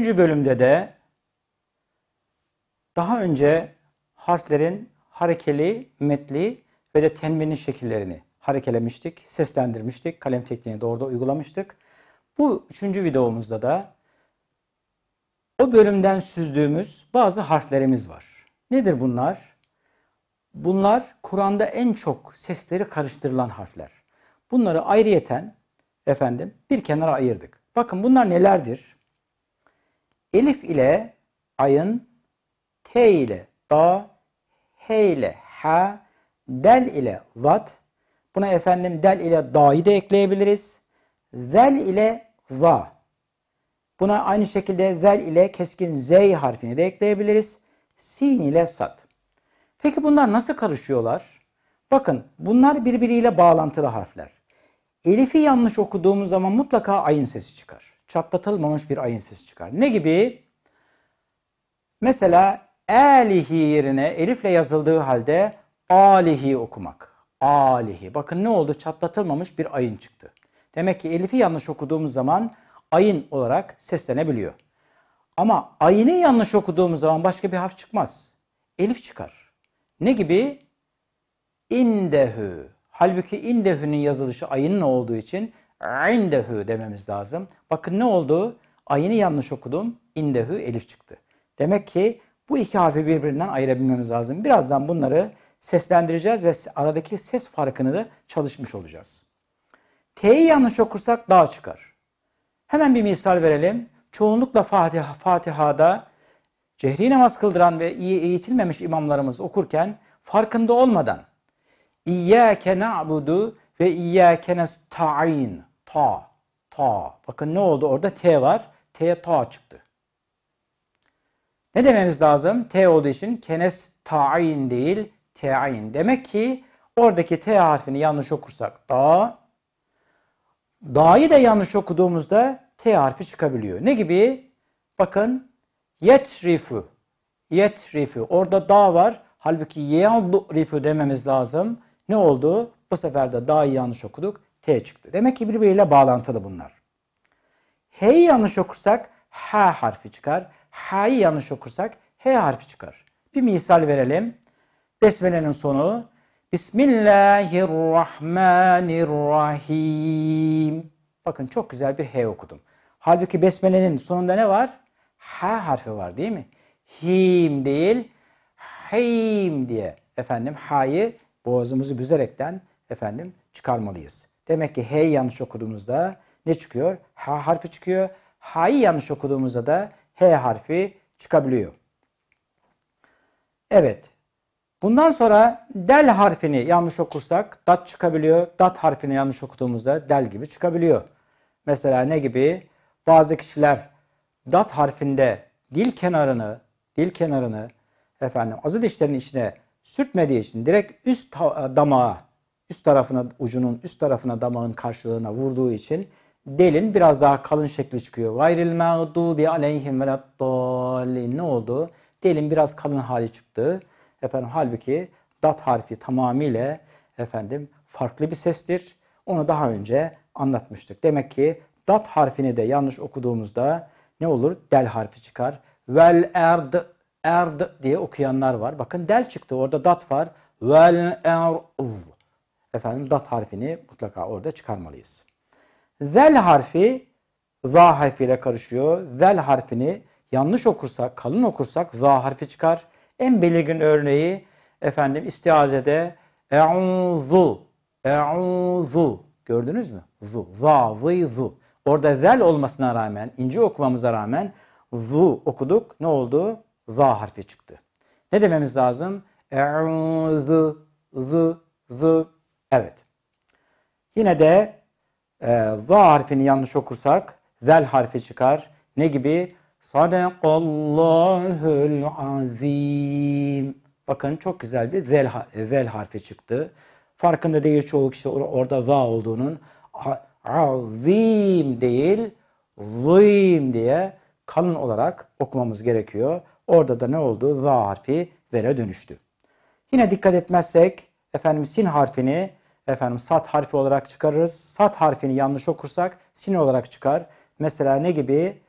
Üçüncü bölümde de daha önce harflerin harekeli, metli ve de tenvinin şekillerini harekelemiştik, seslendirmiştik, kalem tekniğini de orada uygulamıştık. Bu üçüncü videomuzda da o bölümden süzdüğümüz bazı harflerimiz var. Nedir bunlar? Bunlar Kur'an'da en çok sesleri karıştırılan harfler. Bunları ayrıyeten efendim bir kenara ayırdık. Bakın bunlar nelerdir? Elif ile ayın, T ile da, H ile ha, del ile zat. Buna efendim del ile da'yı da ekleyebiliriz. Zel ile za. Buna aynı şekilde zel ile keskin z harfini de ekleyebiliriz. Sin ile sat. Peki bunlar nasıl karışıyorlar? Bakın bunlar birbiriyle bağlantılı harfler. Elif'i yanlış okuduğumuz zaman mutlaka ayın sesi çıkar çatlatılmamış bir ayın sesi çıkar. Ne gibi? Mesela elihi yerine elifle yazıldığı halde alihi okumak. Alihi. Bakın ne oldu? Çatlatılmamış bir ayın çıktı. Demek ki elifi yanlış okuduğumuz zaman ayın olarak seslenebiliyor. Ama ayını yanlış okuduğumuz zaman başka bir harf çıkmaz. Elif çıkar. Ne gibi? İndehü. Halbuki indehünün yazılışı ayının olduğu için indehü dememiz lazım. Bakın ne oldu? Ayını yanlış okudum. İndehu elif çıktı. Demek ki bu iki harfi birbirinden ayırabilmemiz lazım. Birazdan bunları seslendireceğiz ve aradaki ses farkını da çalışmış olacağız. T'yi yanlış okursak dağ çıkar. Hemen bir misal verelim. Çoğunlukla Fatiha, Fatiha'da cehri namaz kıldıran ve iyi eğitilmemiş imamlarımız okurken farkında olmadan İyyâke na'budu ve iyyâke nesta'in Ta. Ta. Bakın ne oldu? Orada T var. T ta çıktı. Ne dememiz lazım? T olduğu için kenes ta'in değil te'in. Demek ki oradaki T harfini yanlış okursak da da'yı da yanlış okuduğumuzda T harfi çıkabiliyor. Ne gibi? Bakın yetrifu yetrifu. Orada da var. Halbuki yadrifu dememiz lazım. Ne oldu? Bu sefer de da'yı yanlış okuduk. T çıktı. Demek ki birbiriyle bağlantılı bunlar. H'yi yanlış okursak H harfi çıkar. H'yi yanlış okursak H harfi çıkar. Bir misal verelim. Besmele'nin sonu Bismillahirrahmanirrahim. Bakın çok güzel bir H okudum. Halbuki Besmele'nin sonunda ne var? H harfi var değil mi? Him değil, him diye efendim ha'yı boğazımızı büzerekten efendim çıkarmalıyız. Demek ki H'yi yanlış okuduğumuzda ne çıkıyor? H harfi çıkıyor. H'yi yanlış okuduğumuzda da H harfi çıkabiliyor. Evet. Bundan sonra del harfini yanlış okursak dat çıkabiliyor. Dat harfini yanlış okuduğumuzda del gibi çıkabiliyor. Mesela ne gibi? Bazı kişiler dat harfinde dil kenarını, dil kenarını efendim azı dişlerinin içine sürtmediği için direkt üst e, damağa üst tarafına ucunun üst tarafına damağın karşılığına vurduğu için delin biraz daha kalın şekli çıkıyor. Gayril bi aleyhim veladdallin ne oldu? Delin biraz kalın hali çıktı. Efendim halbuki dat harfi tamamıyla efendim farklı bir sestir. Onu daha önce anlatmıştık. Demek ki dat harfini de yanlış okuduğumuzda ne olur? Del harfi çıkar. Vel erd erd diye okuyanlar var. Bakın del çıktı. Orada dat var. Vel erv efendim dat harfini mutlaka orada çıkarmalıyız. Zel harfi za harfiyle karışıyor. Zel harfini yanlış okursak, kalın okursak za harfi çıkar. En belirgin örneği efendim istiazede e'unzu, e'unzu gördünüz mü? Zu, za, zı, zu. Orada zel olmasına rağmen, ince okumamıza rağmen zu okuduk. Ne oldu? Za harfi çıktı. Ne dememiz lazım? E'unzu, zu, zu, Evet. Yine de e, za harfini yanlış okursak zel harfi çıkar. Ne gibi? Sadakallahül azim. Bakın çok güzel bir zel, zel harfi çıktı. Farkında değil çoğu kişi orada za olduğunun. Azim değil, zim diye kalın olarak okumamız gerekiyor. Orada da ne oldu? Za harfi zele dönüştü. Yine dikkat etmezsek efendim sin harfini efendim sat harfi olarak çıkarırız. Sat harfini yanlış okursak sin olarak çıkar. Mesela ne gibi?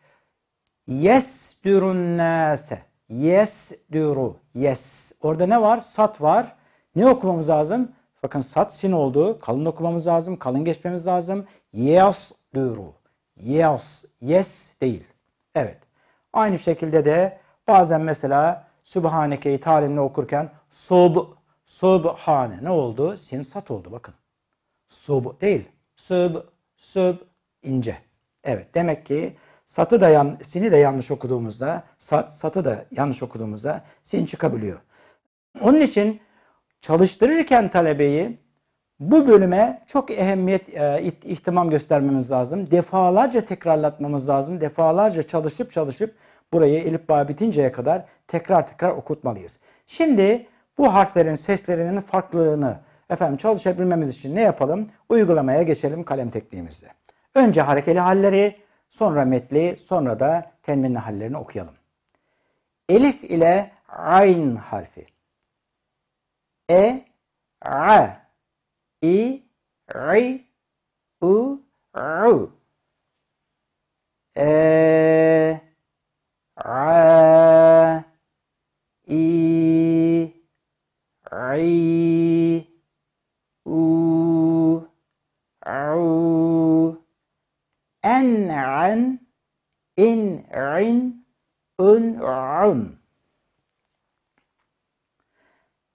Yes dürün nase. Yes duru. Yes. Orada ne var? Sat var. Ne okumamız lazım? Bakın sat sin oldu. Kalın okumamız lazım. Kalın geçmemiz lazım. Yes duru. Yes. Yes değil. Evet. Aynı şekilde de bazen mesela Sübhaneke'yi talimle okurken sub Subhane ne oldu? Sin sat oldu bakın. Sub değil. Sub, sub, ince. Evet demek ki satı da yan, sini de yanlış okuduğumuzda, sat, satı da yanlış okuduğumuzda sin çıkabiliyor. Onun için çalıştırırken talebeyi bu bölüme çok ehemmiyet, e, ihtimam göstermemiz lazım. Defalarca tekrarlatmamız lazım. Defalarca çalışıp çalışıp burayı elif bağ bitinceye kadar tekrar tekrar okutmalıyız. Şimdi bu harflerin seslerinin farklılığını efendim çalışabilmemiz için ne yapalım? Uygulamaya geçelim kalem tekniğimizde. Önce harekeli halleri, sonra metli, sonra da tenminli hallerini okuyalım. Elif ile ayn harfi. E, a, i, i, u, u. E, a, en'an in'in ün'un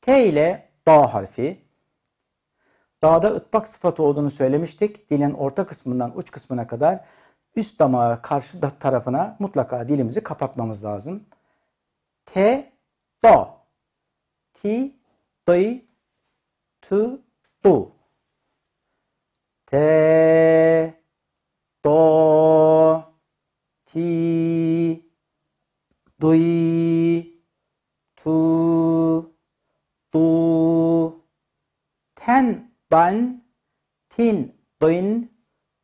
T ile da harfi Dağda ıtbak sıfatı olduğunu söylemiştik. Dilin orta kısmından uç kısmına kadar üst damağa karşı da tarafına mutlaka dilimizi kapatmamız lazım. T, da. T dayı, tu, du. 대, 도, 티, 누이, 두, 두, 텐, 반, 틴, 도인,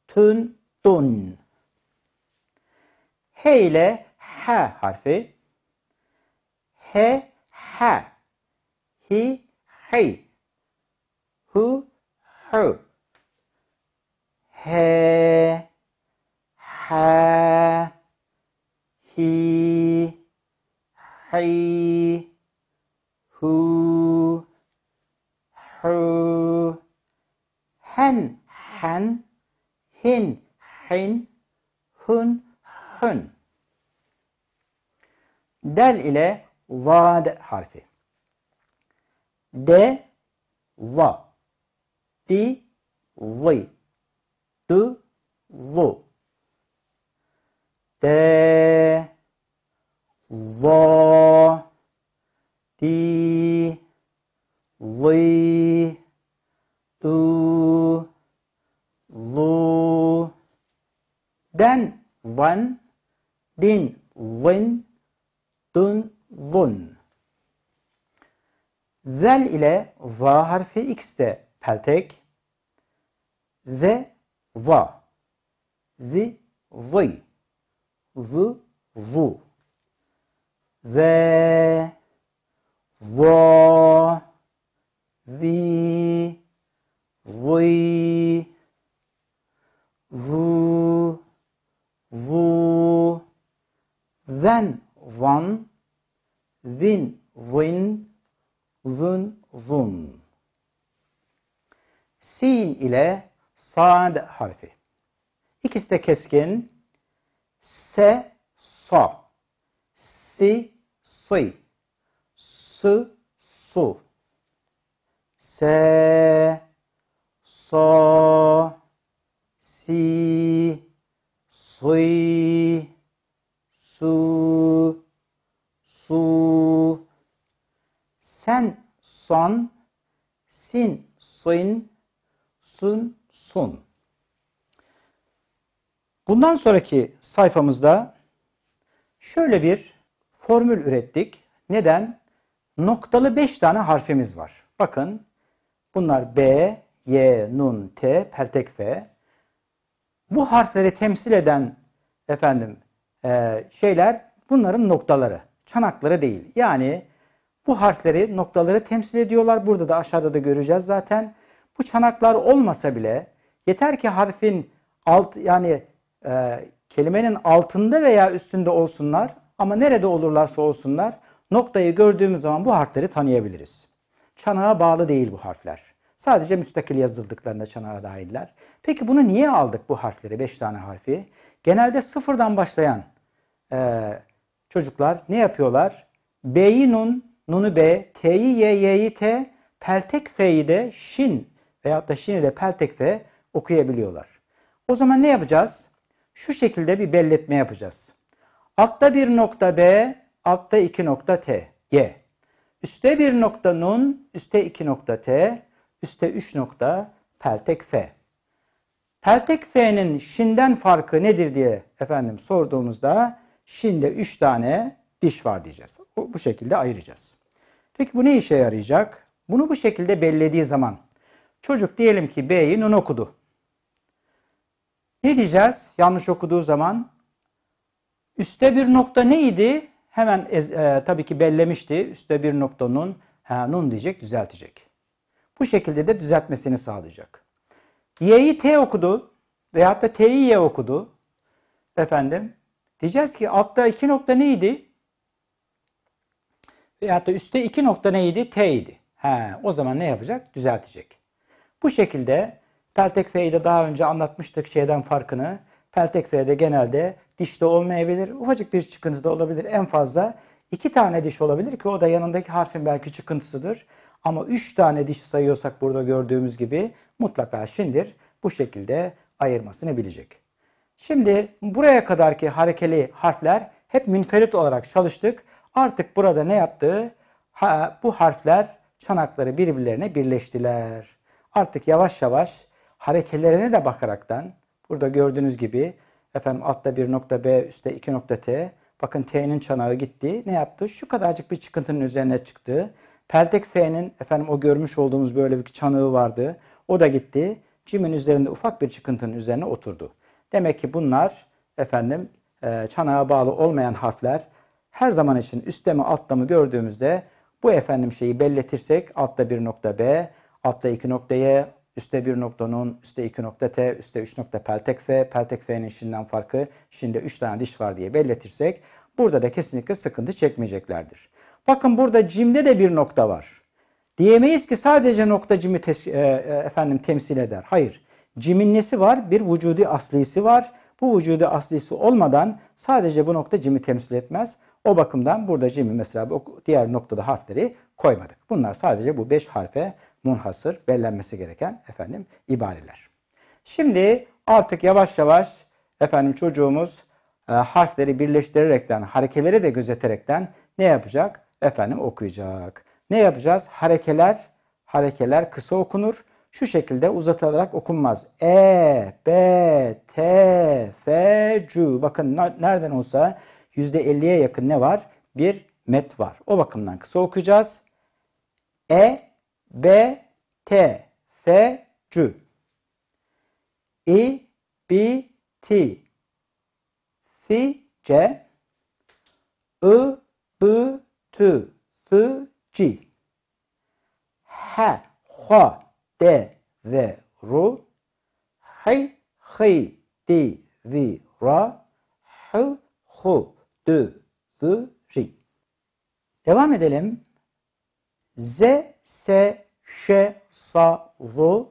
툰, 돈. 해 ile h harfi. he, ha. he, hey. hu, her. حي هو حو هن حن هن حن هن هن دال إلى ضاد حرفي د ظ ت ظ ت ظ ت za, di, zi, du, zu, den, zan, din, zin, dun, zun. Zel ile va harfi x de peltek. Ze, va. Zi, zi. Zu, zu. Z, V, Z, V, V, V, zen, zan, zin, zin, zun, zun. Sin ile sad harfi. İkisi de keskin. Se, sa. So. Si, si. Su, su. Se, so, si, sui, su, su. Sen, son, sin, sin, sun, sun. Bundan sonraki sayfamızda şöyle bir formül ürettik. Neden? Noktalı 5 tane harfimiz var. Bakın bunlar B, Y, Nun, T, Peltek, F. Bu harfleri temsil eden efendim e, şeyler bunların noktaları, çanakları değil. Yani bu harfleri, noktaları temsil ediyorlar. Burada da aşağıda da göreceğiz zaten. Bu çanaklar olmasa bile yeter ki harfin alt yani e, kelimenin altında veya üstünde olsunlar. Ama nerede olurlarsa olsunlar noktayı gördüğümüz zaman bu harfleri tanıyabiliriz. Çanağa bağlı değil bu harfler. Sadece müstakil yazıldıklarında çanağa dahiller. Peki bunu niye aldık bu harfleri, 5 tane harfi? Genelde sıfırdan başlayan e, çocuklar ne yapıyorlar? B'yi nun, nunu B, T'yi Y, Y'yi T, peltek F'yi de şin veyahut da şin ile peltek F okuyabiliyorlar. O zaman ne yapacağız? Şu şekilde bir belletme yapacağız. Altta bir nokta B, altta iki nokta T, Y. Üste bir nokta nun, üste iki nokta T, üste üç nokta peltek F. Peltek F'nin şinden farkı nedir diye efendim sorduğumuzda şinde üç tane diş var diyeceğiz. Bu, şekilde ayıracağız. Peki bu ne işe yarayacak? Bunu bu şekilde bellediği zaman çocuk diyelim ki B'yi nun okudu. Ne diyeceğiz? Yanlış okuduğu zaman Üste bir nokta neydi? Hemen e, tabii ki bellemişti. Üste bir noktanın nun, ha, nun diyecek, düzeltecek. Bu şekilde de düzeltmesini sağlayacak. Y'yi T okudu veyahut da T'yi Y okudu. Efendim, diyeceğiz ki altta iki nokta neydi? Veyahut da üstte iki nokta neydi? T idi. He, o zaman ne yapacak? Düzeltecek. Bu şekilde Peltek F'yi daha önce anlatmıştık şeyden farkını. Pelteksede genelde dişte olmayabilir. Ufacık bir çıkıntı da olabilir. En fazla iki tane diş olabilir ki o da yanındaki harfin belki çıkıntısıdır. Ama üç tane diş sayıyorsak burada gördüğümüz gibi mutlaka şindir bu şekilde ayırmasını bilecek. Şimdi buraya kadarki harekeli harfler hep münferit olarak çalıştık. Artık burada ne yaptığı ha, bu harfler çanakları birbirlerine birleştiler. Artık yavaş yavaş harekelerine de bakaraktan Burada gördüğünüz gibi efendim altta bir B, üstte iki T. Bakın T'nin çanağı gitti. Ne yaptı? Şu kadarcık bir çıkıntının üzerine çıktı. Peltek T'nin efendim o görmüş olduğumuz böyle bir çanağı vardı. O da gitti. Cim'in üzerinde ufak bir çıkıntının üzerine oturdu. Demek ki bunlar efendim e, çanağa bağlı olmayan harfler her zaman için üstte mi altta mı gördüğümüzde bu efendim şeyi belletirsek altta bir B, altta iki Y, üstte bir üstte üste üstte nokta peltek F, peltek F'nin şinden farkı, şimdi 3 tane diş var diye belletirsek burada da kesinlikle sıkıntı çekmeyeceklerdir. Bakın burada cimde de bir nokta var. Diyemeyiz ki sadece nokta cimi e, e, efendim temsil eder. Hayır. Cimin nesi var? Bir vücudi aslisi var. Bu vücudu aslisi olmadan sadece bu nokta cimi temsil etmez. O bakımdan burada cimi mesela diğer noktada harfleri koymadık. Bunlar sadece bu 5 harfe munhasır belirlenmesi gereken efendim ibareler. Şimdi artık yavaş yavaş efendim çocuğumuz e, harfleri birleştirerekten, harekeleri de gözeterekten ne yapacak? Efendim okuyacak. Ne yapacağız? Harekeler, harekeler kısa okunur. Şu şekilde uzatılarak okunmaz. E, B, T, F, C. Bakın nereden olsa %50'ye yakın ne var? Bir met var. O bakımdan kısa okuyacağız. E, B, T, S, C. I, e, B, T. C, C. I, B, T, S, G. H, H, D, Z, R. H, H, D, Z, R. H, H, D, Z, J. Devam edelim. ز س ش ص ظ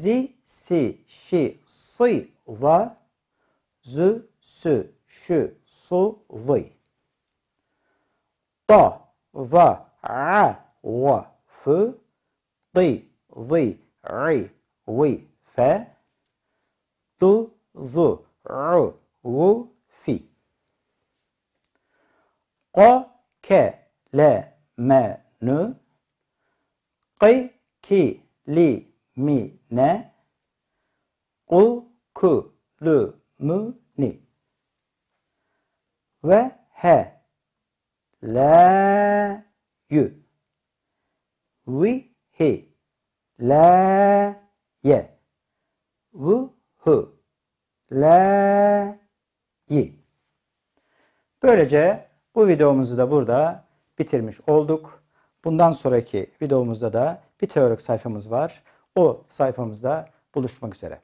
ز س ش ص ظ ز س ش ص ظ ط ظ ع و ف ط ظ ع و ف ط ظ ع و ف ق ك ل م nü qi ki li mi ne ku ku lu mu ni ve he le yü vi hi le ye vu hu le yi. Böylece bu videomuzu da burada bitirmiş olduk. Bundan sonraki videomuzda da bir teorik sayfamız var. O sayfamızda buluşmak üzere.